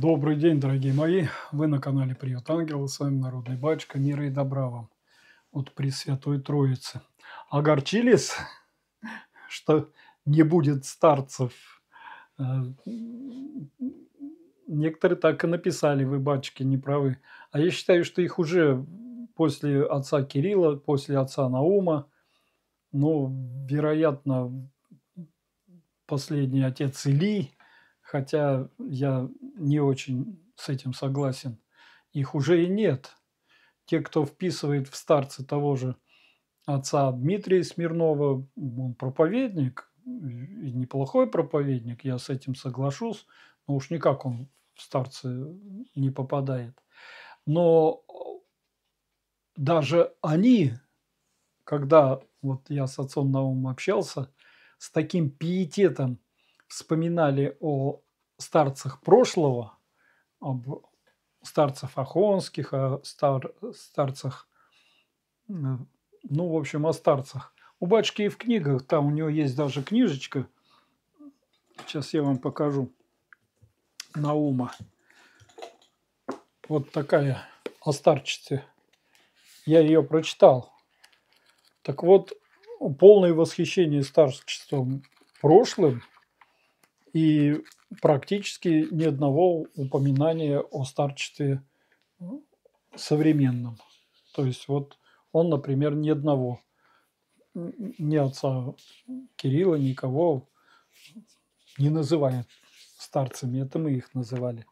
Добрый день, дорогие мои! Вы на канале Привет Ангелы с вами Народный Батюшка, мира и добра вам от Пресвятой Троицы. Огорчились, что не будет старцев? Э, некоторые так и написали, вы, батюшки, не правы. А я считаю, что их уже после отца Кирилла, после отца Наума, ну, вероятно, последний отец Илий – Хотя я не очень с этим согласен. Их уже и нет. Те, кто вписывает в старцы того же отца Дмитрия Смирнова, он проповедник, и неплохой проповедник, я с этим соглашусь, но уж никак он в старцы не попадает. Но даже они, когда вот я с отцом Наумом общался, с таким пиететом – вспоминали о старцах прошлого, об старцах Ахонских, о стар, старцах, э, ну, в общем, о старцах. У батюшки и в книгах, там у него есть даже книжечка, сейчас я вам покажу, Наума. Вот такая о старчестве. Я ее прочитал. Так вот, полное восхищение старчеством прошлым – и практически ни одного упоминания о старчестве современном. То есть вот он, например, ни одного, ни отца Кирилла, никого не называет старцами. Это мы их называли.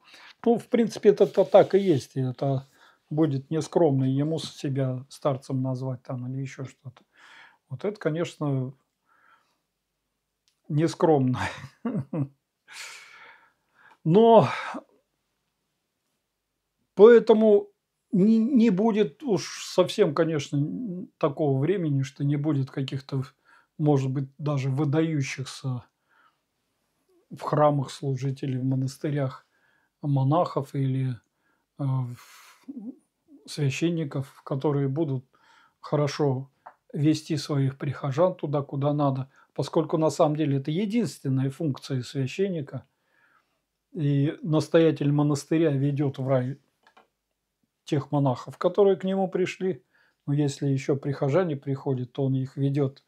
Ну, в принципе, это -то так и есть. это будет нескромно ему себя старцем назвать там или еще что-то. Вот это, конечно, нескромно. Но поэтому не, не будет уж совсем, конечно, такого времени, что не будет каких-то, может быть, даже выдающихся в храмах служителей, в монастырях монахов или э, священников, которые будут хорошо вести своих прихожан туда, куда надо – поскольку на самом деле это единственная функция священника, и настоятель монастыря ведет в рай тех монахов, которые к нему пришли, но если еще прихожане приходят, то он их ведет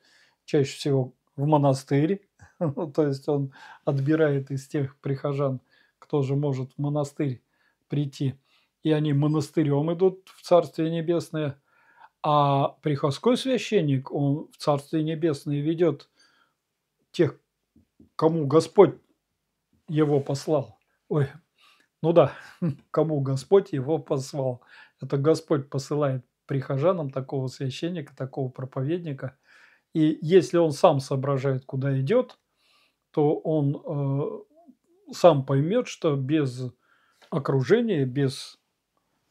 чаще всего в монастырь, ну, то есть он отбирает из тех прихожан, кто же может в монастырь прийти, и они монастырем идут в Царствие Небесное, а приходской священник, он в Царствие Небесное ведет – тех, кому Господь его послал. Ой, ну да, кому Господь его послал. Это Господь посылает прихожанам такого священника, такого проповедника. И если он сам соображает, куда идет, то он э, сам поймет, что без окружения, без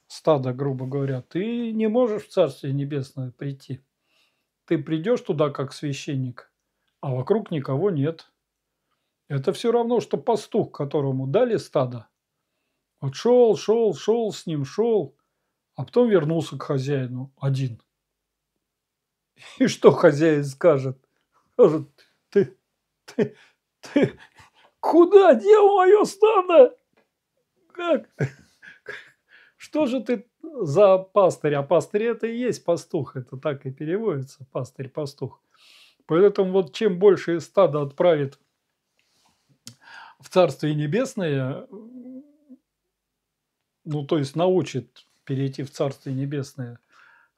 стада, грубо говоря, ты не можешь в Царствие Небесное прийти. Ты придешь туда как священник, а вокруг никого нет. Это все равно, что пастух, которому дали стадо. Вот шел, шел, шел, с ним шел, а потом вернулся к хозяину один. И что хозяин скажет? Скажет, ты, ты, ты, куда дело мое стадо? Как? Что же ты за пастырь? А пастырь это и есть пастух, это так и переводится, пастырь-пастух. Поэтому вот чем больше стада отправит в Царствие Небесное, ну то есть научит перейти в Царствие Небесное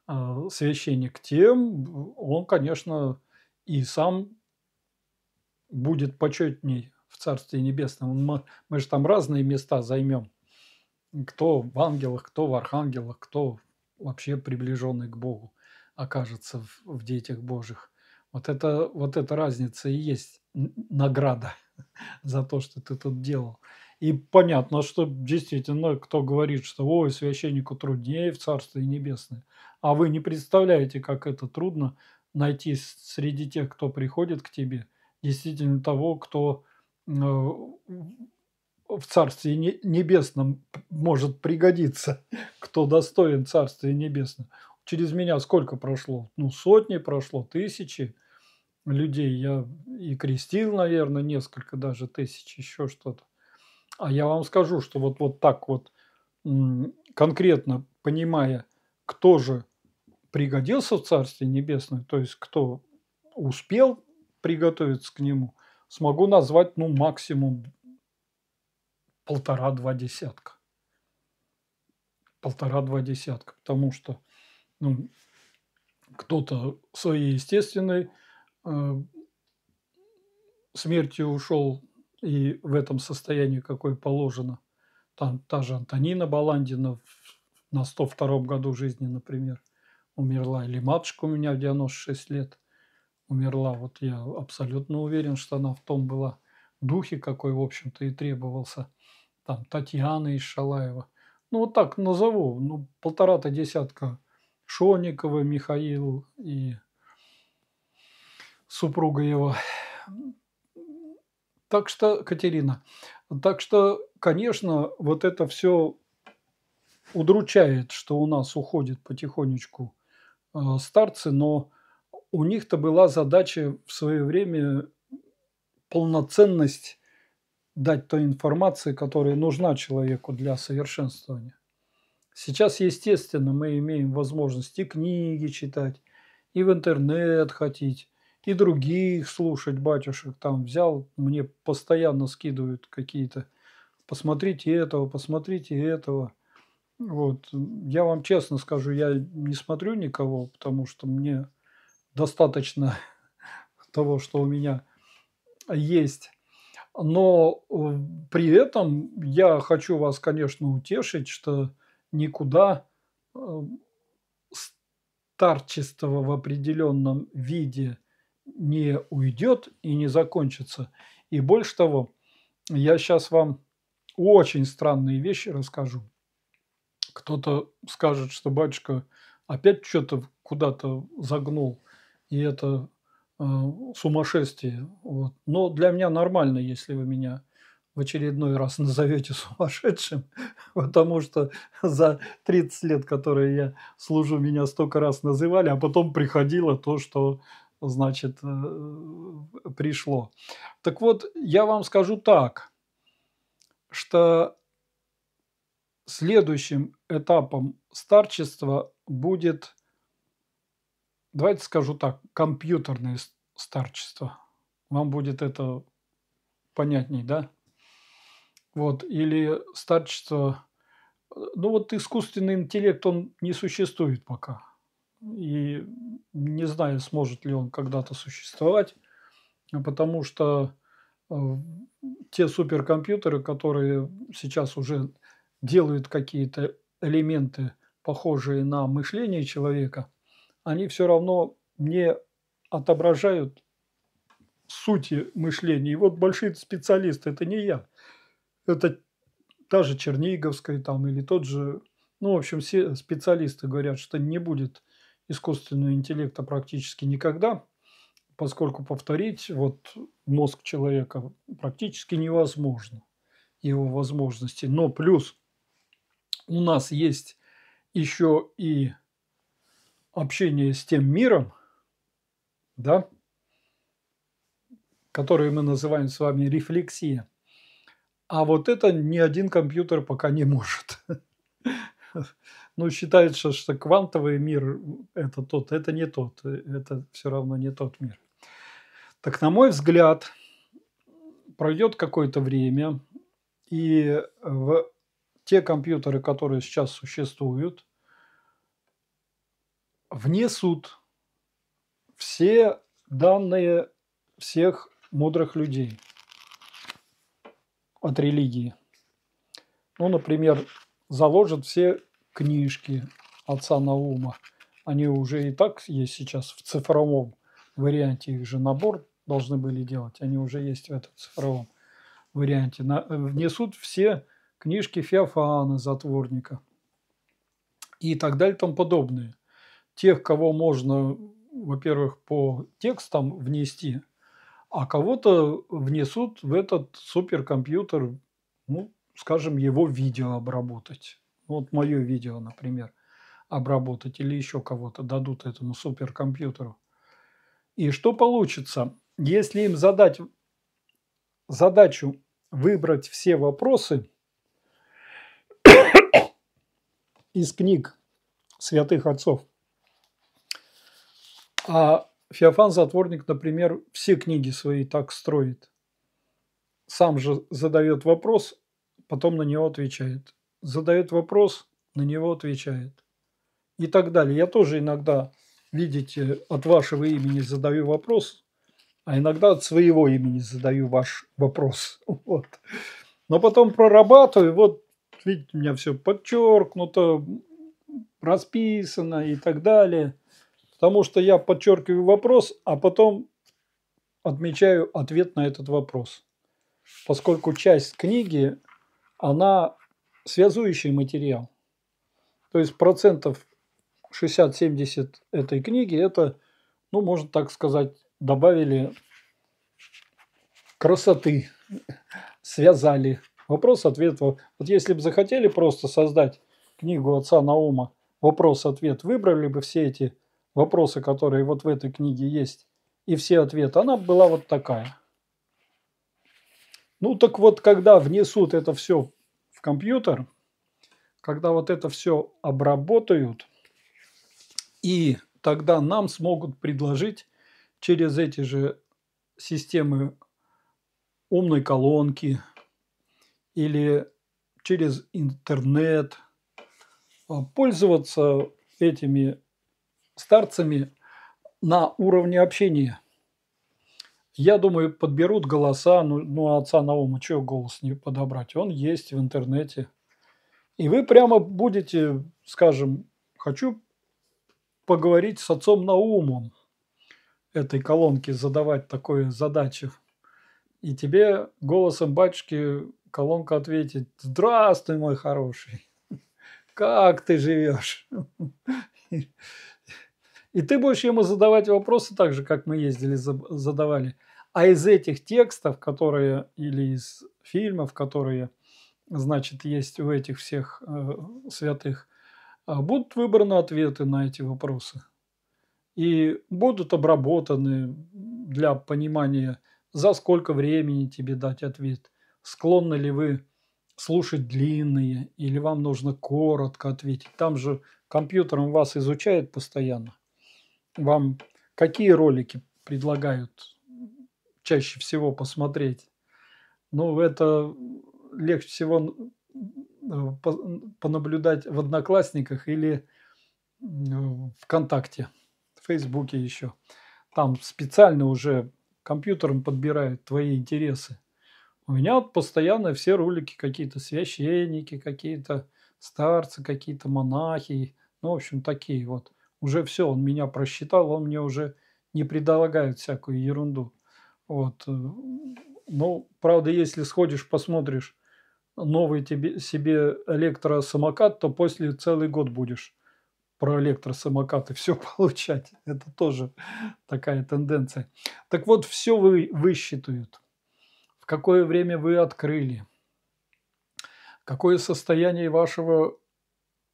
а, священник, тем он, конечно, и сам будет почетней в Царстве Небесном. Мы, мы же там разные места займем. Кто в ангелах, кто в архангелах, кто вообще приближенный к Богу окажется в, в детях Божьих. Вот это, вот эта разница и есть награда за то, что ты тут делал. И понятно, что действительно, кто говорит, что ой, священнику труднее в Царстве Небесное. А вы не представляете, как это трудно найти среди тех, кто приходит к тебе, действительно того, кто э, в Царстве Небесном может пригодиться, кто достоин Царствия Небесного. Через меня сколько прошло? Ну, сотни прошло, тысячи людей я и крестил, наверное, несколько даже тысяч, еще что-то. А я вам скажу, что вот, вот так вот, конкретно понимая, кто же пригодился в Царстве небесном, то есть кто успел приготовиться к нему, смогу назвать, ну, максимум полтора-два десятка. Полтора-два десятка, потому что ну, кто-то своей естественной Э, смертью ушел и в этом состоянии, какое положено. Там та же Антонина Баландина на 102 году жизни, например, умерла. Или матушка у меня в 96 лет умерла. Вот я абсолютно уверен, что она в том была духе, какой, в общем-то, и требовался. Там Татьяна из Шалаева. Ну, вот так назову. Ну, полтора-то десятка Шоникова, Михаил и супруга его. Так что, Катерина, так что, конечно, вот это все удручает, что у нас уходят потихонечку э, старцы, но у них-то была задача в свое время полноценность дать той информации, которая нужна человеку для совершенствования. Сейчас, естественно, мы имеем возможность и книги читать, и в интернет ходить, и других слушать батюшек. Там взял, мне постоянно скидывают какие-то, посмотрите этого, посмотрите этого. Вот. Я вам честно скажу, я не смотрю никого, потому что мне достаточно того, что у меня есть. Но э, при этом я хочу вас, конечно, утешить, что никуда э, старчество в определенном виде не уйдет и не закончится. И больше того, я сейчас вам очень странные вещи расскажу. Кто-то скажет, что батюшка опять что-то куда-то загнул, и это э, сумасшествие. Вот. Но для меня нормально, если вы меня в очередной раз назовете сумасшедшим, потому что за 30 лет, которые я служу, меня столько раз называли, а потом приходило то, что значит, э, пришло. Так вот, я вам скажу так, что следующим этапом старчества будет, давайте скажу так, компьютерное старчество. Вам будет это понятней, да? Вот, или старчество, э, ну вот искусственный интеллект, он не существует пока – и не знаю, сможет ли он когда-то существовать, потому что э, те суперкомпьютеры, которые сейчас уже делают какие-то элементы, похожие на мышление человека, они все равно не отображают сути мышления. И вот большие специалисты, это не я, это та же Черниговская там или тот же, ну, в общем, все специалисты говорят, что не будет искусственного интеллекта практически никогда, поскольку повторить вот мозг человека практически невозможно, его возможности. Но плюс у нас есть еще и общение с тем миром, да, который мы называем с вами рефлексия. А вот это ни один компьютер пока не может. ну, считается, что квантовый мир – это тот, это не тот, э, это все равно не тот мир. Так, на мой взгляд, пройдет какое-то время, и в те компьютеры, которые сейчас существуют, внесут все данные всех мудрых людей от религии. Ну, например, заложат все книжки отца Наума, они уже и так есть сейчас в цифровом варианте, их же набор должны были делать, они уже есть в этом цифровом варианте. На, э, внесут все книжки Феофана, затворника и так далее там подобные, Тех, кого можно, во-первых, по текстам внести, а кого-то внесут в этот суперкомпьютер, ну, скажем, его видео обработать вот мое видео, например, обработать или еще кого-то дадут этому суперкомпьютеру. И что получится? Если им задать задачу выбрать все вопросы из книг святых отцов, а Феофан Затворник, например, все книги свои так строит. Сам же задает вопрос, потом на него отвечает задает вопрос, на него отвечает. И так далее. Я тоже иногда, видите, от вашего имени задаю вопрос, а иногда от своего имени задаю ваш вопрос. Вот. Но потом прорабатываю, вот, видите, у меня все подчеркнуто, расписано и так далее. Потому что я подчеркиваю вопрос, а потом отмечаю ответ на этот вопрос. Поскольку часть книги, она связующий материал. То есть процентов 60-70 этой книги это, ну, можно так сказать, добавили красоты, связали. Вопрос-ответ. Вот если бы захотели просто создать книгу отца Наума, вопрос-ответ, выбрали бы все эти вопросы, которые вот в этой книге есть, и все ответы, она была вот такая. Ну так вот, когда внесут это все компьютер, когда вот это все обработают, и тогда нам смогут предложить через эти же системы умной колонки или через интернет а, пользоваться этими старцами на уровне общения. Я думаю, подберут голоса, ну, ну а отца Наума, чего голос не подобрать? Он есть в интернете. И вы прямо будете, скажем, хочу поговорить с отцом Наумом этой колонки, задавать такую задачу. И тебе голосом батюшки колонка ответит, здравствуй, мой хороший, как ты живешь? И ты будешь ему задавать вопросы так же, как мы ездили, задавали. А из этих текстов, которые, или из фильмов, которые, значит, есть у этих всех э, святых, э, будут выбраны ответы на эти вопросы. И будут обработаны для понимания, за сколько времени тебе дать ответ. Склонны ли вы слушать длинные или вам нужно коротко ответить. Там же компьютером вас изучает постоянно вам какие ролики предлагают чаще всего посмотреть? Ну, это легче всего э, понаблюдать в Одноклассниках или э, ВКонтакте, в Фейсбуке еще. Там специально уже компьютером подбирают твои интересы. У меня вот постоянно все ролики какие-то священники, какие-то старцы, какие-то монахи. Ну, в общем, такие вот уже все, он меня просчитал, он мне уже не предлагает всякую ерунду. Вот. Э, ну, правда, если сходишь, посмотришь новый тебе, себе электросамокат, то после целый год будешь про электросамокаты все получать. Это тоже такая тенденция. Так вот, все вы высчитают. В какое время вы открыли, какое состояние вашего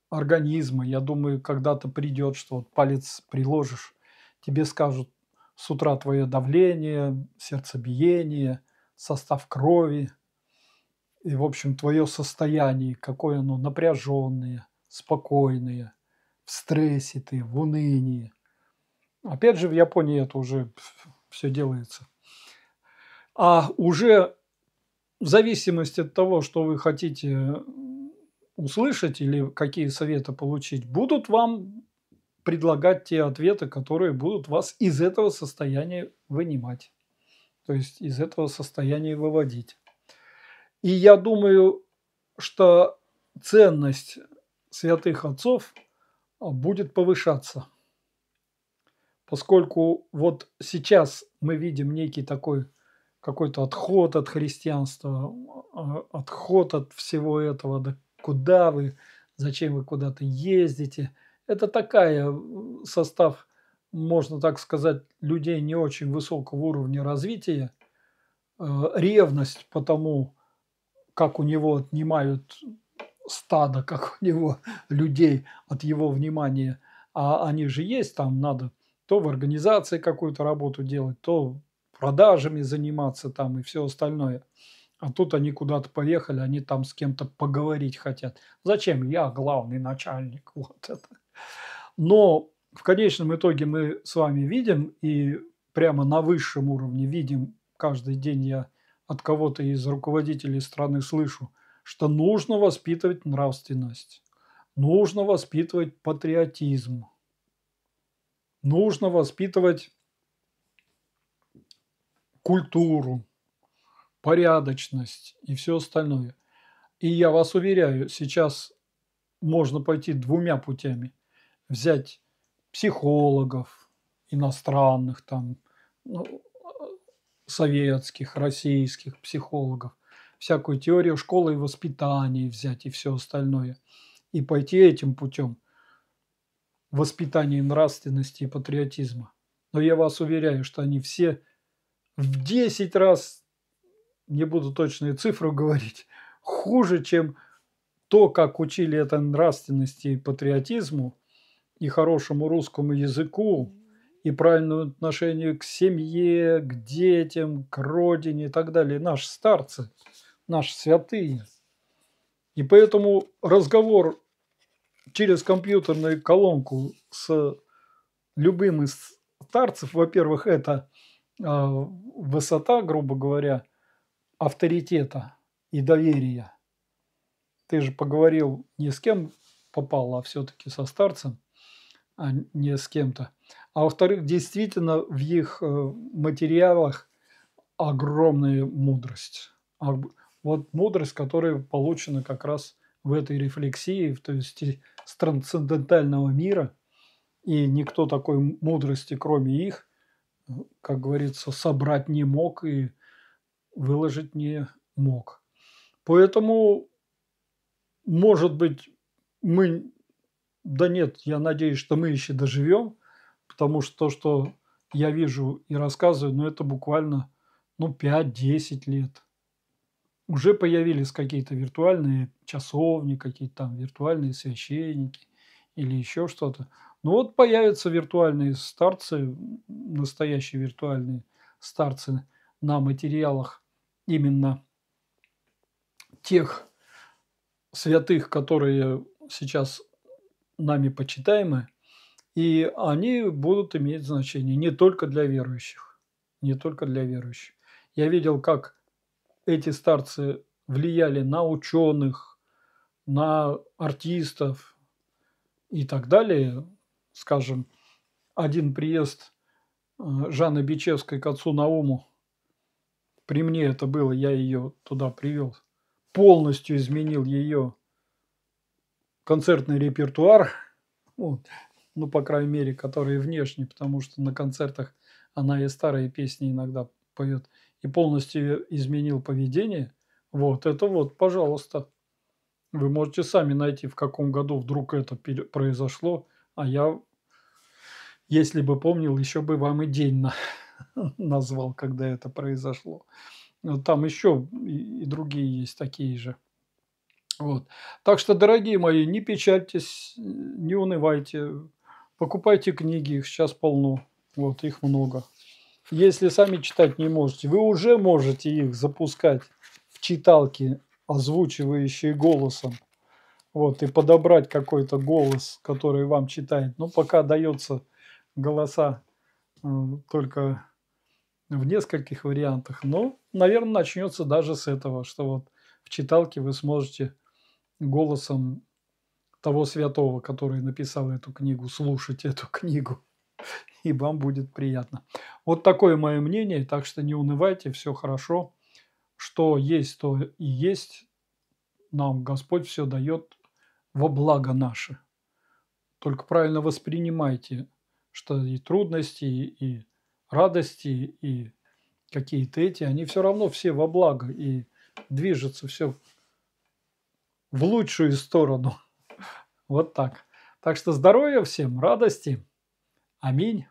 организма. Я думаю, когда-то придет, что вот палец приложишь, тебе скажут с утра твое давление, сердцебиение, состав крови и, в общем, твое состояние, какое оно напряженное, спокойное, в стрессе ты, в унынии. Опять же, в Японии это уже все делается. А уже в зависимости от того, что вы хотите услышать или какие советы получить, будут вам предлагать те ответы, которые будут вас из этого состояния вынимать, то есть из этого состояния выводить. И я думаю, что ценность святых отцов а, будет повышаться, поскольку вот сейчас мы видим некий такой какой-то отход от христианства, а, отход от всего этого, куда вы, зачем вы куда-то ездите. Это такая э, состав, можно так сказать, людей не очень высокого уровня развития. Э, ревность по тому, как у него отнимают стадо, как у него людей от его внимания, а они же есть там, надо то в организации какую-то работу делать, то продажами заниматься там и все остальное – а тут они куда-то поехали, они там с кем-то поговорить хотят. Зачем? Я главный начальник. Вот это. Но в конечном итоге мы с вами видим, и прямо на высшем уровне видим, каждый день я от кого-то из руководителей страны слышу, что нужно воспитывать нравственность, нужно воспитывать патриотизм, нужно воспитывать культуру, порядочность и все остальное. И я вас уверяю, сейчас можно пойти двумя путями. Взять психологов иностранных, там, ну, советских, российских психологов, всякую теорию школы и воспитания взять и все остальное. И пойти этим путем воспитания нравственности и патриотизма. Но я вас уверяю, что они все в 10 раз не буду точные цифры говорить, хуже, чем то, как учили это нравственности и патриотизму, и хорошему русскому языку, и правильному отношению к семье, к детям, к родине и так далее. Наши старцы, наши святые. И поэтому разговор через компьютерную колонку с любым из старцев, во-первых, это а, высота, грубо говоря, авторитета и доверия. Ты же поговорил не с кем попал, а все-таки со старцем, а не с кем-то. А во-вторых, действительно в их э, материалах огромная мудрость. А вот мудрость, которая получена как раз в этой рефлексии, то есть с трансцендентального мира, и никто такой мудрости, кроме их, э, как говорится, собрать не мог и выложить не мог. Поэтому, может быть, мы, да нет, я надеюсь, что мы еще доживем, потому что то, что я вижу и рассказываю, ну это буквально ну, 5-10 лет. Уже появились какие-то виртуальные часовни, какие-то там виртуальные священники или еще что-то. Ну вот появятся виртуальные старцы, настоящие виртуальные старцы на материалах именно тех святых, которые сейчас нами почитаемы, и они будут иметь значение не только для верующих, не только для верующих. Я видел, как эти старцы влияли на ученых, на артистов и так далее. Скажем, один приезд э, Жанны Бичевской к отцу Науму – при мне это было, я ее туда привел. Полностью изменил ее концертный репертуар, вот, ну, по крайней мере, которые внешне, потому что на концертах она и старые песни иногда поет, и полностью изменил поведение, вот это вот, пожалуйста. Вы можете сами найти, в каком году вдруг это произошло, а я, если бы помнил, еще бы вам и день на назвал, когда это произошло. Но там еще и другие есть такие же. Вот. Так что, дорогие мои, не печальтесь, не унывайте, покупайте книги, их сейчас полно, вот их много. Если сами читать не можете, вы уже можете их запускать в читалки, озвучивающие голосом, вот, и подобрать какой-то голос, который вам читает. Но ну, пока дается голоса э, только в нескольких вариантах. Но, наверное, начнется даже с этого, что вот в читалке вы сможете голосом того святого, который написал эту книгу, слушать эту книгу. И вам будет приятно. Вот такое мое мнение, так что не унывайте, все хорошо. Что есть, то и есть. Нам Господь все дает во благо наше. Только правильно воспринимайте, что и трудности, и, и радости и какие-то эти, они все равно все во благо и движется все в лучшую сторону. Вот так. Так что здоровья всем, радости. Аминь.